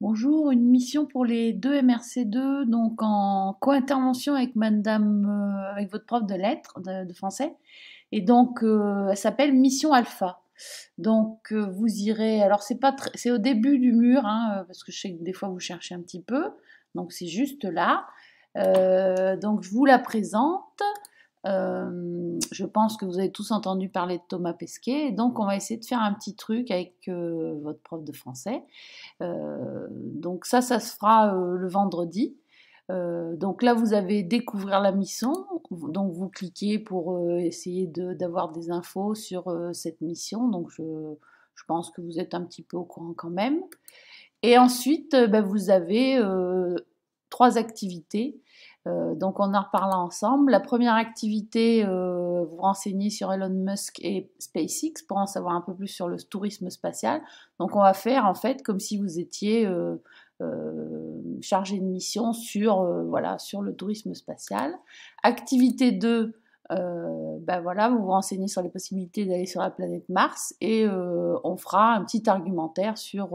Bonjour, une mission pour les deux MRC2, donc en co-intervention avec madame, euh, avec votre prof de lettres, de, français. Et donc, euh, elle s'appelle Mission Alpha. Donc, euh, vous irez, alors c'est pas c'est au début du mur, hein, parce que je sais que des fois vous cherchez un petit peu, donc c'est juste là. donc, je vous la présente. Euh, je pense que vous avez tous entendu parler de Thomas Pesquet. Donc, on va essayer de faire un petit truc avec euh, votre prof de français. Euh, donc, ça, ça se fera le vendredi. donc là, vous avez découvrir la mission. Donc vous cliquez pour essayer d'avoir des infos sur cette mission. Donc je, je, pense que vous êtes un petit peu au courant quand même. Et ensuite, ben, vous avez trois activités. Euh, donc on en reparlera ensemble. La première activité, euh, vous renseignez sur Elon Musk et SpaceX pour en savoir un peu plus sur le tourisme spatial. Donc on va faire en fait comme si vous étiez euh, chargé de mission sur, voilà, sur le tourisme spatial. Activité 2, ben voilà, vous vous renseignez sur les possibilités d'aller sur la planète Mars et on fera un petit argumentaire sur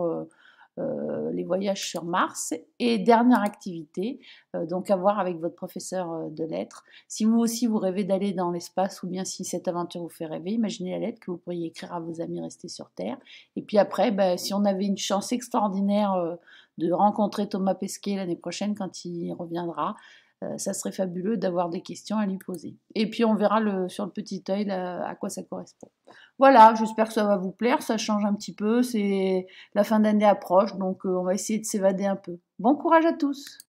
euh, les voyages sur Mars. Et dernière activité, euh, donc à voir avec votre professeur euh, de lettres. Si vous aussi vous rêvez d'aller dans l'espace ou bien si cette aventure vous fait rêver, imaginez la lettre que vous pourriez écrire à vos amis restés sur Terre. Et puis après, ben, si on avait une chance extraordinaire de rencontrer Thomas Pesquet l'année prochaine quand il reviendra, euh, ça serait fabuleux d'avoir des questions à lui poser. Et puis on verra sur le petit œil à quoi ça correspond. Voilà, j'espère que ça va vous plaire, ça change un petit peu, c'est la fin d'année approche, donc euh, on va essayer de s'évader un peu. Bon courage à tous